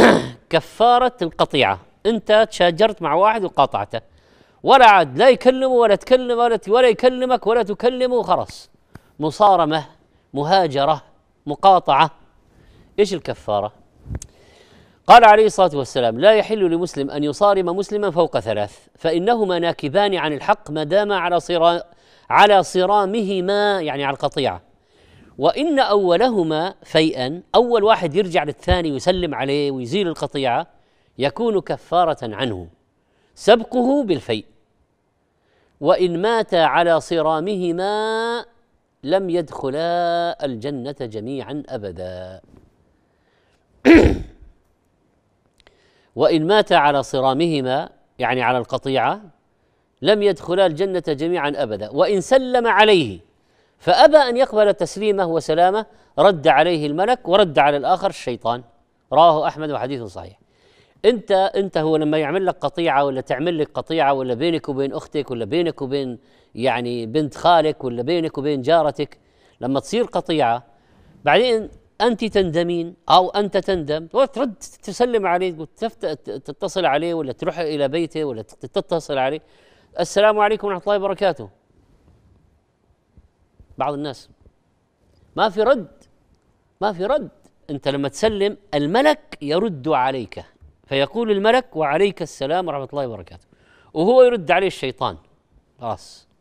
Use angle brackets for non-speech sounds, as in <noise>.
<coughs> كفاره القطيعه انت تشاجرت مع واحد وقاطعته ولا عاد لا يكلمه ولا تكلم ولا ولا يكلمك ولا تكلمه خلاص مصارمه مهاجره مقاطعه ايش الكفاره؟ قال عليه الصلاه والسلام: لا يحل لمسلم ان يصارم مسلما فوق ثلاث فانهما ناكبان عن الحق ما داما على صرا على صرامهما يعني على القطيعه وإن أولهما فيئا أول واحد يرجع للثاني ويسلم عليه ويزيل القطيعة يكون كفارة عنه سبقه بالفيء وإن مات على صرامهما لم يدخلا الجنة جميعا أبدا <clears throat> وإن مات على صرامهما يعني على القطيعة لم يدخلا الجنة جميعا أبدا وإن سلم عليه فأبى أن يقبل تسليمه وسلامه رد عليه الملك ورد على الآخر الشيطان رواه أحمد وحديث صحيح أنت أنت هو لما يعمل لك قطيعة ولا تعمل لك قطيعة ولا بينك وبين أختك ولا بينك وبين يعني بنت خالك ولا بينك وبين جارتك لما تصير قطيعة بعدين أنت تندمين أو أنت تندم وترد تسلم عليه تتصل عليه ولا تروح إلى بيته ولا تتصل عليه السلام عليكم ورحمة الله وبركاته بعض الناس ما في رد ما في رد انت لما تسلم الملك يرد عليك فيقول الملك وعليك السلام ورحمه الله وبركاته وهو يرد عليه الشيطان خلاص